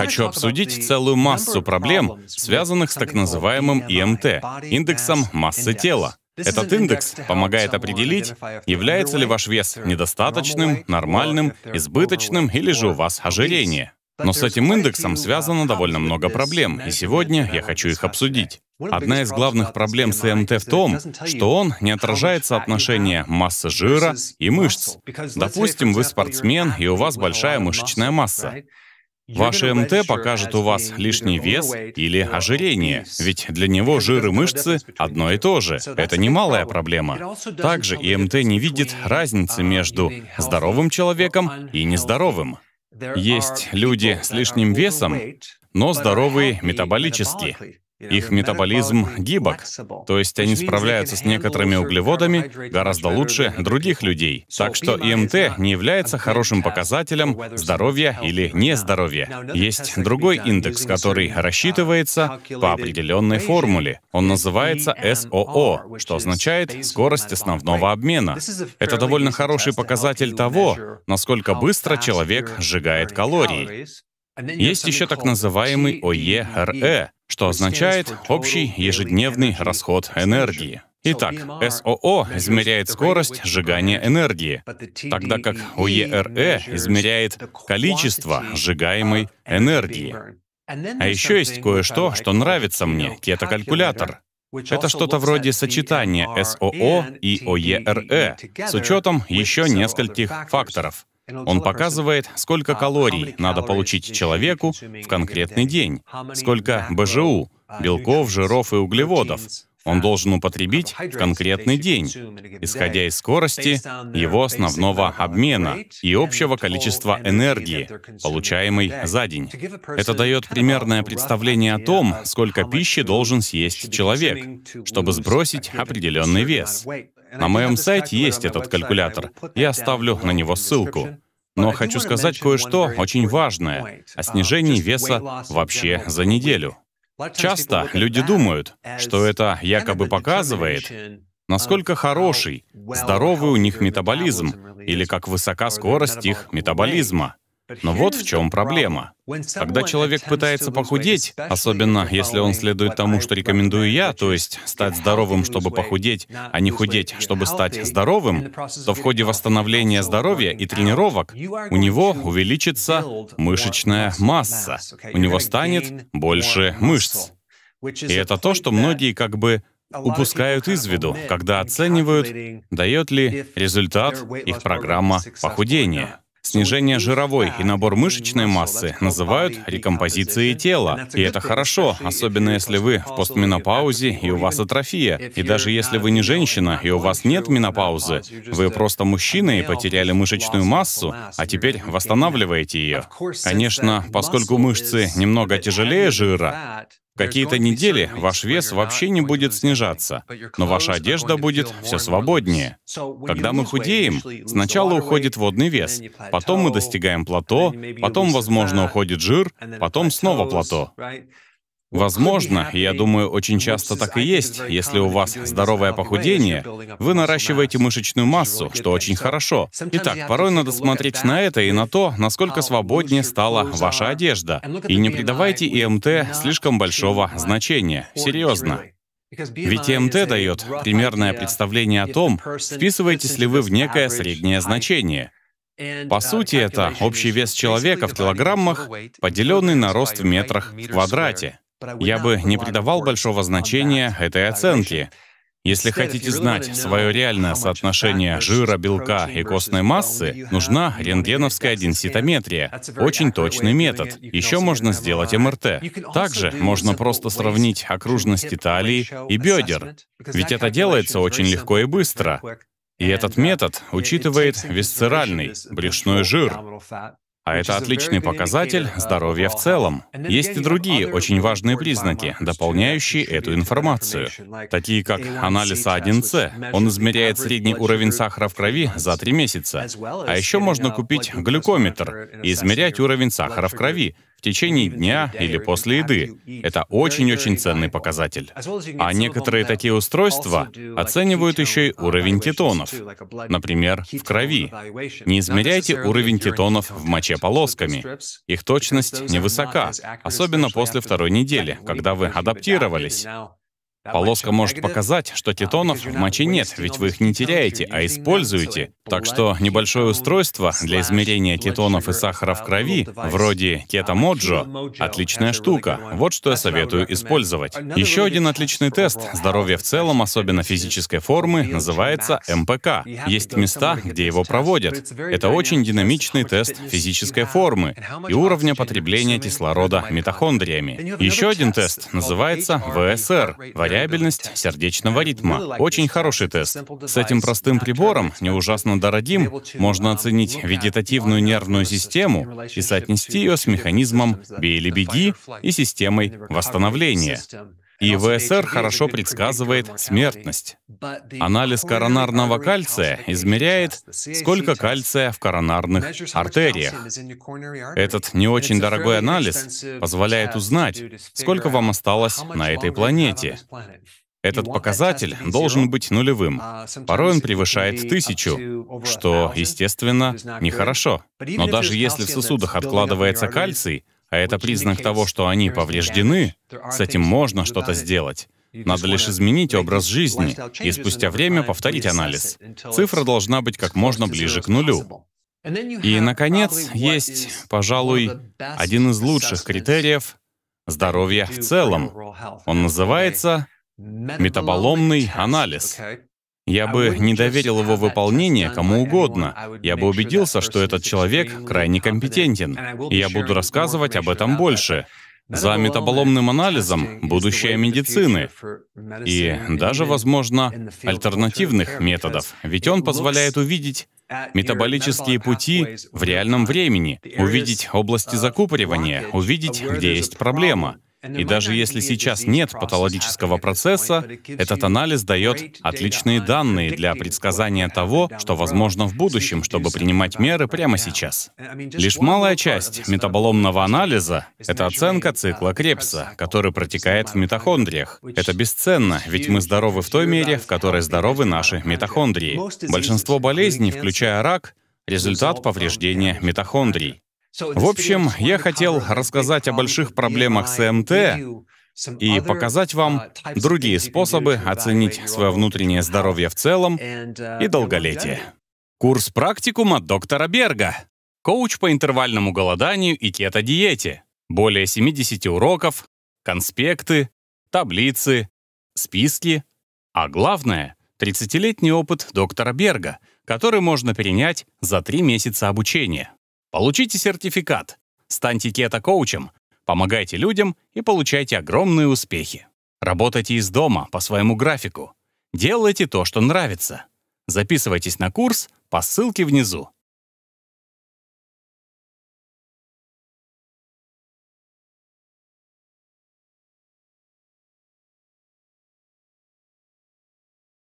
хочу обсудить целую массу проблем, связанных с так называемым ИМТ, индексом массы тела. Этот индекс помогает определить, является ли ваш вес недостаточным, нормальным, избыточным или же у вас ожирение. Но с этим индексом связано довольно много проблем, и сегодня я хочу их обсудить. Одна из главных проблем с ИМТ в том, что он не отражает соотношение массы жира и мышц. Допустим, вы спортсмен, и у вас большая мышечная масса. Ваше МТ покажет у вас лишний вес или ожирение, ведь для него жир и мышцы одно и то же. Это немалая проблема. Также ИМТ не видит разницы между здоровым человеком и нездоровым. Есть люди с лишним весом, но здоровые метаболически. Их метаболизм гибок, то есть они справляются с некоторыми углеводами гораздо лучше других людей. Так что ИМТ не является хорошим показателем здоровья или нездоровья. Есть другой индекс, который uh, рассчитывается по определенной формуле. Он называется СОО, что означает скорость основного обмена. Это довольно хороший показатель того, насколько быстро человек сжигает калории. Есть еще так называемый ОЕРЭ, что означает «общий ежедневный расход энергии». Итак, СОО измеряет скорость сжигания энергии, тогда как ОЕРЭ измеряет количество сжигаемой энергии. А еще есть кое-что, что нравится мне — кетокалькулятор. Это что-то вроде сочетания СОО и ОЕРЭ с учетом еще нескольких факторов — он показывает, сколько калорий надо получить человеку в конкретный день, сколько БЖУ, белков, жиров и углеводов он должен употребить в конкретный день, исходя из скорости его основного обмена и общего количества энергии, получаемой за день. Это дает примерное представление о том, сколько пищи должен съесть человек, чтобы сбросить определенный вес. На моем сайте есть этот калькулятор. Я оставлю на него ссылку. Но хочу сказать кое-что очень важное о а, снижении веса вообще за неделю. Часто люди думают, что это якобы показывает, насколько хороший, здоровый у них метаболизм или как высока скорость их метаболизма. Но вот в чем проблема. Когда человек пытается похудеть, особенно если он следует тому, что рекомендую я, то есть стать здоровым, чтобы похудеть, а не худеть, чтобы стать здоровым, то в ходе восстановления здоровья и тренировок у него увеличится мышечная масса, у него станет больше мышц. И это то, что многие как бы упускают из виду, когда оценивают, дает ли результат их программа похудения. Снижение жировой и набор мышечной массы называют рекомпозицией тела. И это хорошо, особенно если вы в постменопаузе и у вас атрофия. И даже если вы не женщина и у вас нет менопаузы, вы просто мужчина и потеряли мышечную массу, а теперь восстанавливаете ее. Конечно, поскольку мышцы немного тяжелее жира, Какие-то недели ваш вес вообще не будет снижаться, но ваша одежда будет все свободнее. Когда мы худеем, сначала уходит водный вес, потом мы достигаем плато, потом, возможно, уходит жир, потом снова плато. Возможно, я думаю, очень часто так и есть. Если у вас здоровое похудение, вы наращиваете мышечную массу, что очень хорошо. Итак, порой надо смотреть на это и на то, насколько свободнее стала ваша одежда. И не придавайте ИМТ слишком большого значения. Серьезно. Ведь ИМТ дает примерное представление о том, вписываетесь ли вы в некое среднее значение. По сути, это общий вес человека в килограммах, поделенный на рост в метрах в квадрате. Я бы не придавал большого значения этой оценке. Если хотите знать свое реальное соотношение жира, белка и костной массы, нужна рентгеновская денситометрия. Очень точный метод. Еще можно сделать МРТ. Также можно просто сравнить окружности талии и бедер. Ведь это делается очень легко и быстро. И этот метод учитывает висцеральный брюшной жир. А это отличный показатель здоровья в целом. Есть и другие очень важные признаки, дополняющие эту информацию, такие как анализ А1С. Он измеряет средний уровень сахара в крови за три месяца. А еще можно купить глюкометр и измерять уровень сахара в крови, в течение дня или после еды. Это очень-очень ценный показатель. А некоторые такие устройства оценивают еще и уровень кетонов, например, в крови. Не измеряйте уровень кетонов в моче полосками. Их точность невысока, особенно после второй недели, когда вы адаптировались. Полоска может показать, что кетонов в моче нет, ведь вы их не теряете, а используете. Так что небольшое устройство для измерения кетонов и сахара в крови, вроде кетомоджо, отличная штука. Вот что я советую использовать. Еще один отличный тест здоровья в целом, особенно физической формы, называется МПК. Есть места, где его проводят. Это очень динамичный тест физической формы и уровня потребления кислорода митохондриями. Еще один тест называется ВСР, вариант вариабельность сердечного ритма. Очень хороший тест. С этим простым прибором, не ужасно дорогим, можно оценить вегетативную нервную систему и соотнести ее с механизмом BLBD и системой восстановления. И ВСР хорошо предсказывает смертность. Анализ коронарного кальция измеряет, сколько кальция в коронарных артериях. Этот не очень дорогой анализ позволяет узнать, сколько вам осталось на этой планете. Этот показатель должен быть нулевым. Uh, Порой он превышает тысячу, что, естественно, нехорошо. Но даже если в сосудах откладывается кальций, а это признак того, что они повреждены, с этим можно что-то сделать. Надо лишь изменить образ жизни и спустя время повторить анализ. Цифра должна быть как можно ближе к нулю. И, наконец, есть, пожалуй, один из лучших критериев здоровья в целом. Он называется метаболомный анализ. Я бы не доверил его выполнение кому угодно. Я бы убедился, что этот человек крайне компетентен. И я буду рассказывать об этом больше. За метаболомным анализом будущее медицины и даже, возможно, альтернативных методов, ведь он позволяет увидеть метаболические пути в реальном времени, увидеть области закупоривания, увидеть, где есть проблема. И даже если сейчас нет патологического процесса, этот анализ дает отличные данные для предсказания того, что возможно в будущем, чтобы принимать меры прямо сейчас. Лишь малая часть метаболомного анализа — это оценка цикла Крепса, который протекает в митохондриях. Это бесценно, ведь мы здоровы в той мере, в которой здоровы наши митохондрии. Большинство болезней, включая рак, — результат повреждения митохондрий. В общем, я хотел рассказать о больших проблемах СМТ и показать вам uh, другие способы оценить свое внутреннее здоровье в целом uh, и долголетие. Курс практикума доктора Берга. Коуч по интервальному голоданию и кето-диете. Более 70 уроков, конспекты, таблицы, списки. А главное, 30-летний опыт доктора Берга, который можно перенять за 3 месяца обучения. Получите сертификат, станьте кето-коучем, помогайте людям и получайте огромные успехи. Работайте из дома по своему графику. Делайте то, что нравится. Записывайтесь на курс по ссылке внизу.